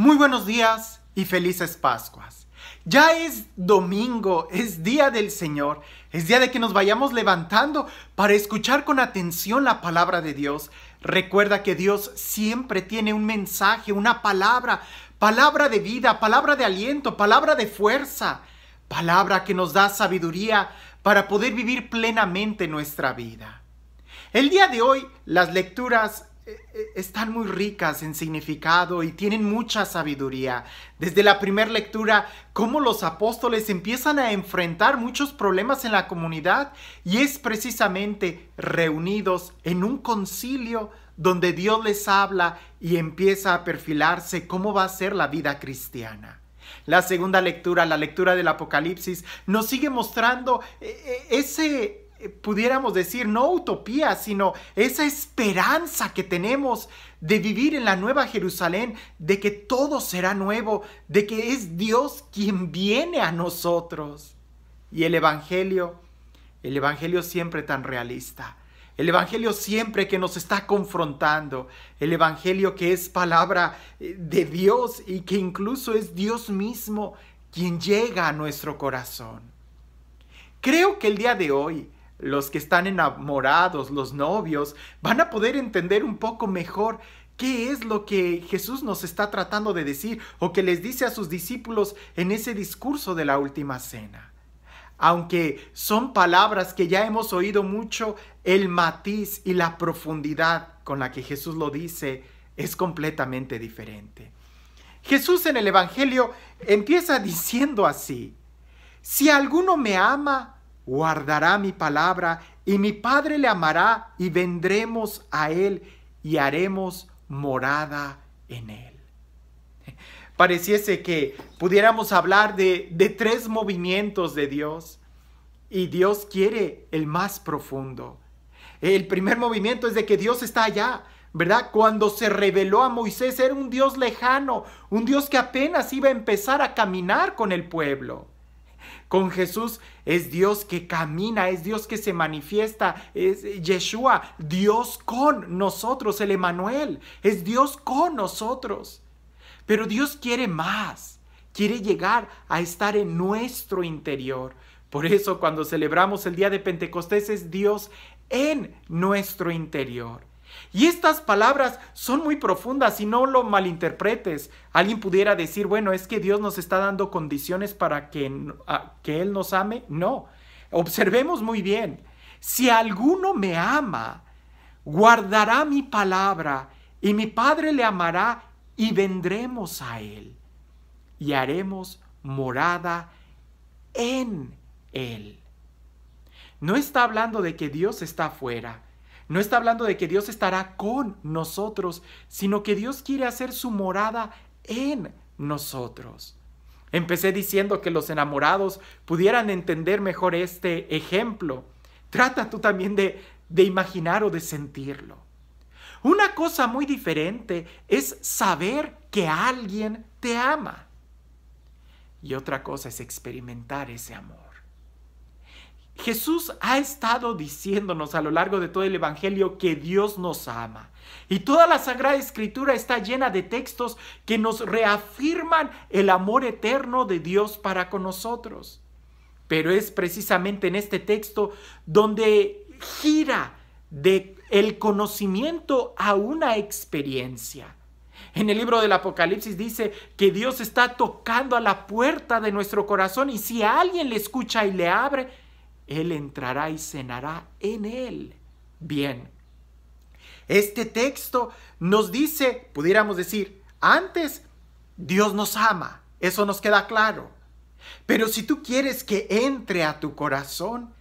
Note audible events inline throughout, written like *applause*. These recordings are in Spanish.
Muy buenos días y felices Pascuas. Ya es domingo, es día del Señor, es día de que nos vayamos levantando para escuchar con atención la palabra de Dios. Recuerda que Dios siempre tiene un mensaje, una palabra, palabra de vida, palabra de aliento, palabra de fuerza, palabra que nos da sabiduría para poder vivir plenamente nuestra vida. El día de hoy las lecturas e, e, están muy ricas en significado y tienen mucha sabiduría. Desde la primera lectura, cómo los apóstoles empiezan a enfrentar muchos problemas en la comunidad y es precisamente reunidos en un concilio donde Dios les habla y empieza a perfilarse cómo va a ser la vida cristiana. La segunda lectura, la lectura del Apocalipsis, nos sigue mostrando e, ese pudiéramos decir, no utopía, sino esa esperanza que tenemos de vivir en la nueva Jerusalén, de que todo será nuevo, de que es Dios quien viene a nosotros. Y el Evangelio, el Evangelio siempre tan realista, el Evangelio siempre que nos está confrontando, el Evangelio que es palabra eh, de Dios y que incluso es Dios mismo quien llega a nuestro corazón. Creo que el día de hoy, los que están enamorados, los novios, van a poder entender un poco mejor qué es lo que Jesús nos está tratando de decir o que les dice a sus discípulos en ese discurso de la última cena. Aunque son palabras que ya hemos oído mucho, el matiz y la profundidad con la que Jesús lo dice es completamente diferente. Jesús en el Evangelio empieza diciendo así, si alguno me ama, guardará mi palabra y mi Padre le amará y vendremos a él y haremos morada en él. *laughs* Pareciese que pudiéramos hablar de, tres movimientos de Dios y Dios quiere el más profundo. El primer movimiento es de que Dios está allá, ¿verdad? Cuando se reveló a Moisés era un Dios lejano, un Dios que apenas iba a empezar a caminar con el pueblo. Con Jesús es Dios que camina, es Dios que se manifiesta, es Yeshua, Dios con nosotros, el Emanuel, es Dios con nosotros. Pero Dios quiere más, quiere llegar a estar en nuestro interior. Por eso cuando celebramos el día de Pentecostés es Dios en nuestro interior. Y estas palabras son muy profundas y no lo malinterpretes. Alguien pudiera decir, bueno, es que Dios nos está dando condiciones para que, que Él nos ame. No, observemos muy bien. Si alguno me ama, guardará mi palabra y mi Padre le amará y vendremos a Él y haremos morada en Él. No está hablando de que Dios está afuera no está hablando de que Dios estará con nosotros, sino que Dios quiere hacer su morada en nosotros. Empecé diciendo que los enamorados pudieran entender mejor este ejemplo. Trata tú también de, de imaginar o de sentirlo. Una cosa muy diferente es saber que alguien te ama. Y otra cosa es experimentar ese amor. Jesús ha estado diciéndonos a lo largo de todo el Evangelio que Dios nos ama. Y toda la Sagrada Escritura está llena de textos que nos reafirman el amor eterno de Dios para con nosotros. Pero es precisamente en este texto donde gira de el conocimiento a una experiencia. En el libro del Apocalipsis dice que Dios está tocando a la puerta de nuestro corazón y si alguien le escucha y le abre, él entrará y cenará en él. Bien. Este texto nos dice, pudiéramos decir, antes, Dios nos ama, eso nos queda claro. Pero si tú quieres que entre a tu corazón,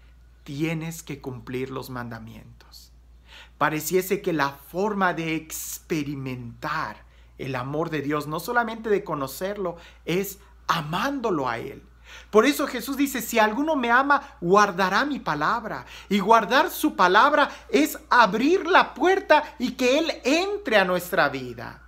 tienes que cumplir los mandamientos. Pareciese que la forma de experimentar el amor de Dios, no solamente de conocerlo, es amándolo a Él. Por eso Jesús dice, si alguno me ama, guardará mi palabra. Y guardar su palabra es abrir la puerta y que Él entre a nuestra vida.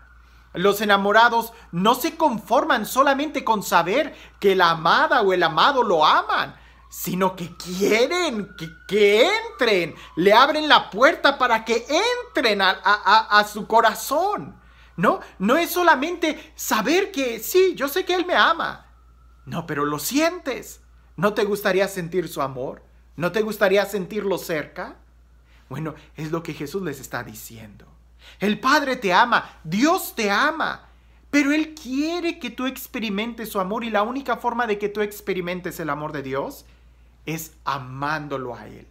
Los enamorados no se conforman solamente con saber que la amada o el amado lo aman, sino que quieren que, que entren, le abren la puerta para que entren a, a su corazón. No, no es solamente saber que sí, yo sé que Él me ama, no, pero lo sientes. ¿No te gustaría sentir su amor? ¿No te gustaría sentirlo cerca? Bueno, es lo que Jesús les está diciendo. El Padre te ama, Dios te ama, pero Él quiere que tú experimentes su amor y la única forma de que tú experimentes el amor de Dios es amándolo a Él.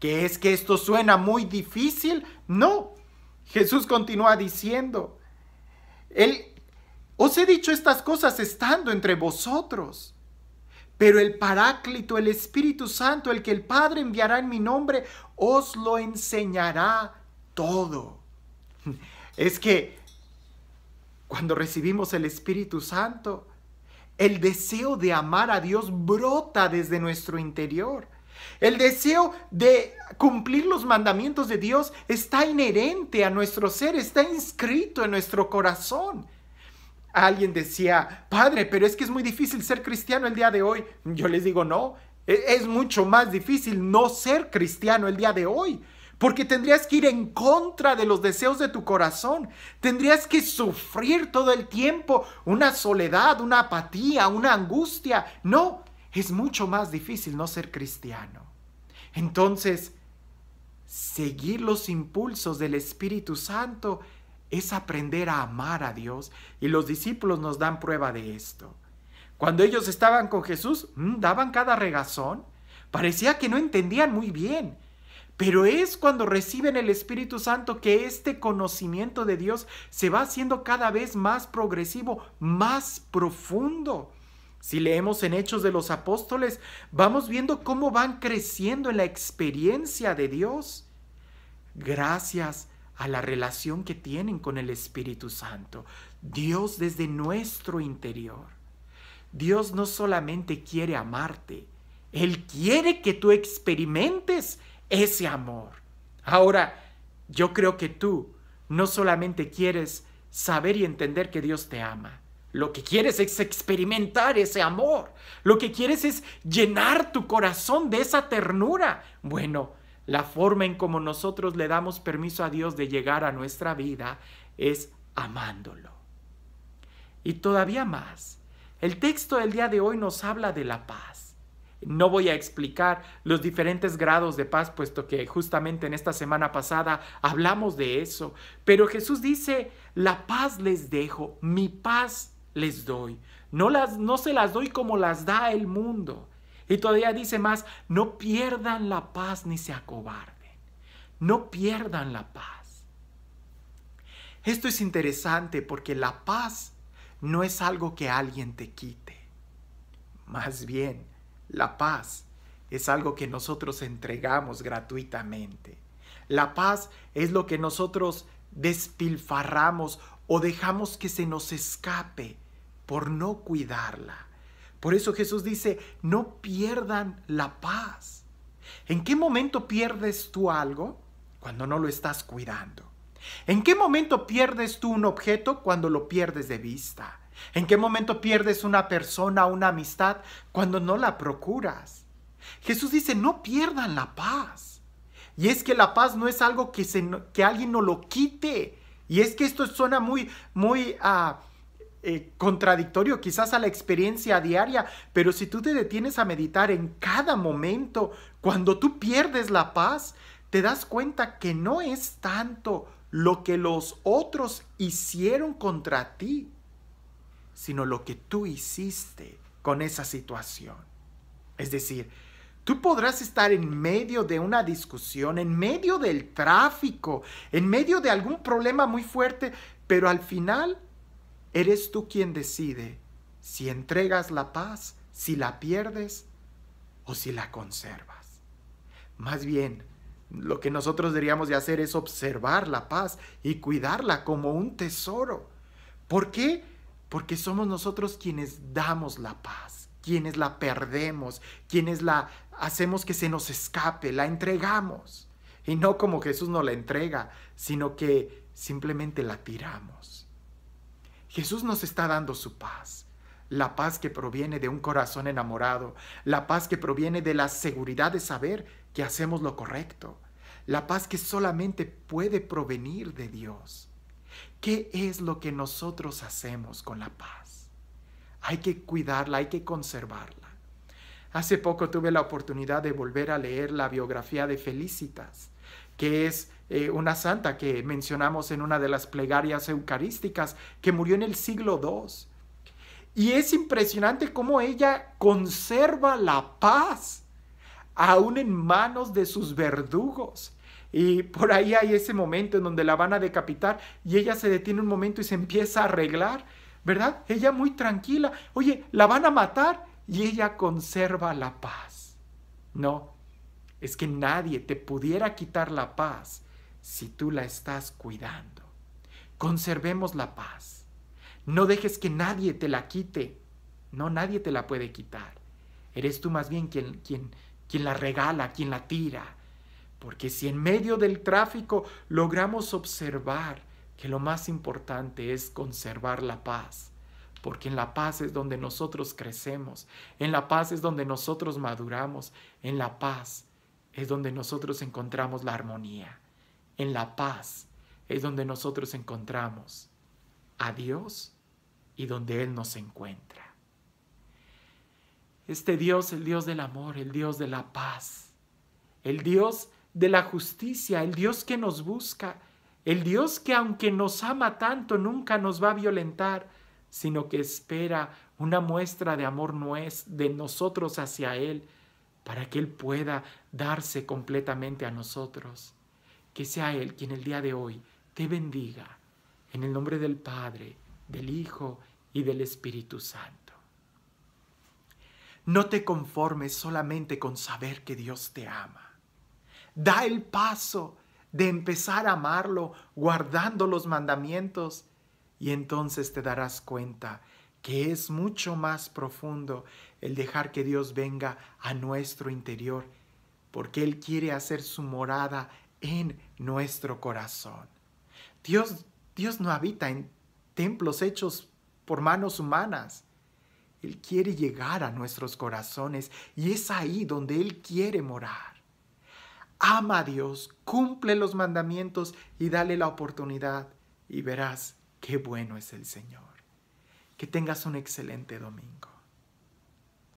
¿Qué es que esto suena muy difícil? No. Jesús continúa diciendo, Él os he dicho estas cosas estando entre vosotros. Pero el Paráclito, el Espíritu Santo, el que el Padre enviará en mi nombre, os lo enseñará todo. *laughs* Es que cuando recibimos el Espíritu Santo, el deseo de amar a Dios brota desde nuestro interior. El deseo de cumplir los mandamientos de Dios está inherente a nuestro ser, está inscrito en nuestro corazón alguien decía, padre, pero es que es muy difícil ser cristiano el día de hoy. Yo les digo, no, e-, es mucho más difícil no ser cristiano el día de hoy. Porque tendrías que ir en contra de los deseos de tu corazón. Tendrías que sufrir todo el tiempo una soledad, una apatía, una angustia. No, es mucho más difícil no ser cristiano. Entonces, seguir los impulsos del Espíritu Santo es aprender a amar a Dios y los discípulos nos dan prueba de esto. Cuando ellos estaban con Jesús, mm, daban cada regazón, parecía que no entendían muy bien, pero es cuando reciben el Espíritu Santo que este conocimiento de Dios se va haciendo cada vez más progresivo, más profundo. Si leemos en Hechos de los Apóstoles, vamos viendo cómo van creciendo en la experiencia de Dios. Gracias a la relación que tienen con el Espíritu Santo. Dios desde nuestro interior. Dios no solamente quiere amarte, Él quiere que tú experimentes ese amor. Ahora, yo creo que tú no solamente quieres saber y entender que Dios te ama, lo que quieres es experimentar ese amor, lo que quieres es llenar tu corazón de esa ternura. Bueno, la forma en como nosotros le damos permiso a Dios de llegar a nuestra vida es amándolo. Y todavía más, el texto del día de hoy nos habla de la paz. No voy a explicar los diferentes grados de paz, puesto que justamente en esta semana pasada hablamos de eso. Pero Jesús dice, la paz les dejo, mi paz les doy. No, no se las doy como las da el mundo. Y todavía dice más, no pierdan la paz ni se acobarden. No pierdan la paz. Esto es interesante porque la paz no es algo que alguien te quite. Más bien, la paz es algo que nosotros entregamos gratuitamente. La paz es lo que nosotros despilfarramos o dejamos que se nos escape por no cuidarla. Por eso Jesús dice, no pierdan la paz. ¿En qué momento pierdes tú algo? Cuando no lo estás cuidando. ¿En qué momento pierdes tú un objeto cuando lo pierdes de vista? ¿En qué momento pierdes una persona, una amistad cuando no la procuras? Jesús dice, no pierdan la paz. Y es que la paz no es algo que, se, que alguien no lo quite. Y es que esto suena muy, muy... Ah, eh, contradictorio quizás a la experiencia diaria, pero si tú te detienes a meditar en cada momento, cuando tú pierdes la paz, te das cuenta que no es tanto lo que los otros hicieron contra ti, sino lo que tú hiciste con esa situación. Es decir, Tú podrás estar en medio de una discusión, en medio del tráfico, en medio de algún problema muy fuerte, pero al final Eres tú quien decide si entregas la paz, si la pierdes o si la conservas. Más bien, lo que nosotros deberíamos de hacer es observar la paz y cuidarla como un tesoro. ¿Por qué? Porque somos nosotros quienes damos la paz, quienes la perdemos, quienes la hacemos que se nos escape, la entregamos. Y no como Jesús no la entrega, sino que simplemente la tiramos. Jesús nos está dando su paz. La paz que proviene de un corazón enamorado, la paz que proviene de la seguridad de saber que hacemos lo correcto, la paz que solamente puede provenir de Dios. ¿Qué es lo que nosotros hacemos con la paz? Hay que cuidarla, hay que conservarla. Hace poco tuve la oportunidad de volver a leer la biografía de Felicitas, que es eh, una santa que mencionamos en una de las plegarias eucarísticas, que murió en el siglo II. Y es impresionante cómo ella conserva la paz, aún en manos de sus verdugos. Y por ahí hay ese momento en donde la van a decapitar y ella se detiene un momento y se empieza a arreglar, ¿verdad? Ella muy tranquila, oye, la van a matar y ella conserva la paz. No, es que nadie te pudiera quitar la paz si tú la estás cuidando. Conservemos la paz. No dejes que nadie te la quite. No, nadie te la puede quitar. Eres tú más bien quien, quien, la regala, quien la tira. Porque si en medio del tráfico logramos observar que lo más importante es conservar la paz, porque en la paz es donde nosotros crecemos, en la paz es donde nosotros maduramos, en la paz es donde nosotros encontramos la armonía en la paz es donde nosotros encontramos a Dios y donde Él nos encuentra. Este Dios, el Dios del amor, el Dios de la paz, el Dios de la justicia, el Dios que nos busca, el Dios que aunque nos ama tanto nunca nos va a violentar, sino que espera una muestra de amor de nosotros hacia Él para que Él pueda darse completamente a nosotros que sea Él quien el día de hoy te bendiga. En el nombre del Padre, del Hijo y del Espíritu Santo. No te conformes solamente con saber que Dios te ama. Da el paso de empezar a amarlo guardando los mandamientos y entonces te darás cuenta que es mucho más profundo el dejar que Dios venga a nuestro interior, porque Él quiere hacer su morada en nuestro corazón. Dios, Dios no habita en templos hechos por manos humanas. Él quiere llegar a nuestros corazones y es ahí donde Él quiere morar. Ama a Dios, cumple los mandamientos y dale la oportunidad y verás qué bueno es el Señor. Que tengas un excelente domingo.